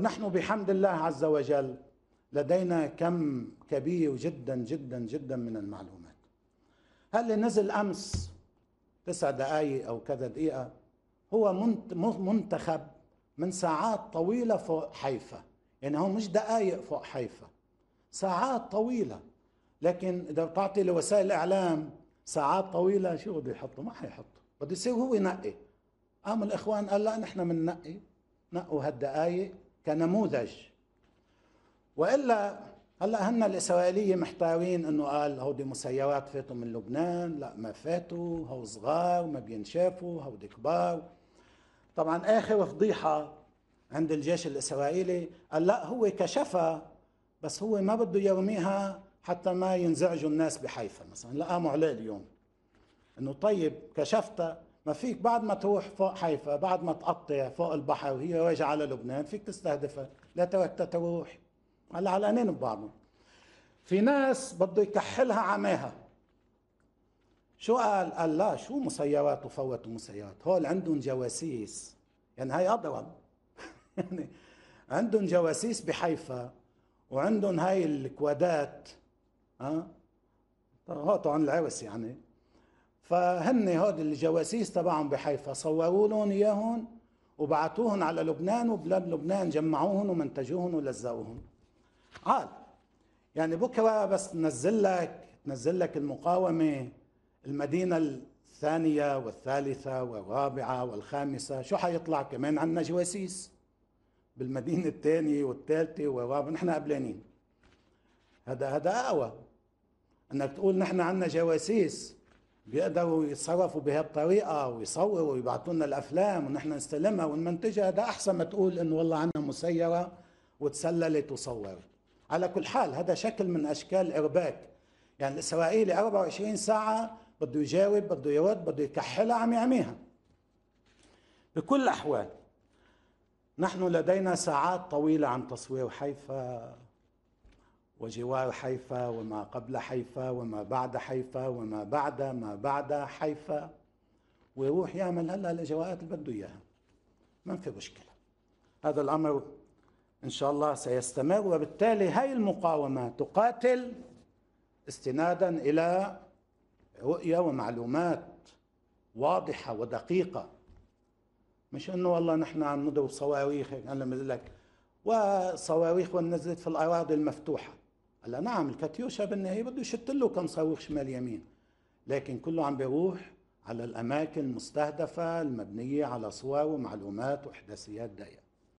نحن بحمد الله عز وجل لدينا كم كبير جدا جدا جدا من المعلومات هل نزل امس تسع دقائق او كذا دقيقه هو منتخب من ساعات طويله فوق حيفا يعني هو مش دقائق فوق حيفا ساعات طويله لكن اذا بتعطي لوسائل الاعلام ساعات طويله شو بده يحطوا ما حيحطوا بده يصير هو ينقي قام الاخوان قال لا نحن بننقي نقوا هالدقائق كنموذج والا هلا هن الاسرائيليه محتارين انه قال هودي مسيرات فاتوا من لبنان لا ما فاتوا هو صغار ما بينشافوا هودي كبار طبعا اخر فضيحه عند الجيش الاسرائيلي قال لا هو كشفها بس هو ما بده يرميها حتى ما ينزعجوا الناس بحيفا مثلا قاموا عليه اليوم انه طيب كشفتها ما فيك بعد ما تروح فوق حيفا بعد ما تقطع فوق البحر وهي راجعة على لبنان فيك تستهدفها لا تركتها تروح هلا علقانين ببعضهم في ناس بده يكحلها عماها شو قال؟ قال لا شو مسيرات وفوتوا مسيرات هول عندهم جواسيس يعني هاي أضرب يعني عندهم جواسيس بحيفا وعندهم هاي الكوادات ها أه؟ هو طبعا العرس يعني فهن هود الجواسيس تبعهم بحيفا صوروا لهم اياهم وبعثوهم على لبنان وبلاد لبنان جمعوهم ومنتجوهم ولزقوهم عاد يعني بكره بس تنزل لك تنزل لك المقاومه المدينه الثانيه والثالثه والرابعه والخامسه شو حيطلع كمان عندنا جواسيس بالمدينه الثانيه والثالثه والرابعه نحن قبلانين هذا هذا اقوى انك تقول نحن عندنا جواسيس بيقدروا يتصرفوا بهالطريقة ويصوروا ويبعثوا لنا الافلام ونحن نستلمها ونمنتجها ده احسن ما تقول انه والله عندنا مسيره وتسللت وصورت. على كل حال هذا شكل من اشكال ارباك. يعني الاسرائيلي 24 ساعه بده يجاوب، بده يرد، بده يكحلها عم يعميها. بكل الاحوال نحن لدينا ساعات طويله عن تصوير حيفا وجوار حيفا وما قبل حيفا وما بعد حيفا وما بعد ما بعد حيفا ويروح يعمل هلا الاجراءات اللي بده اياها ما في مشكله هذا الامر ان شاء الله سيستمر وبالتالي هاي المقاومه تقاتل استنادا الى رؤيه ومعلومات واضحه ودقيقه مش انه والله نحن عم نضرب صواريخ هيك انا لك وصواريخ ونزلت في الاراضي المفتوحه هلا نعم الكاتيوشا بالنهايه بده يشت له كم صاروخ شمال يمين لكن كله عم بيروح على الاماكن المستهدفه المبنيه على صور ومعلومات واحداثيات دقيقه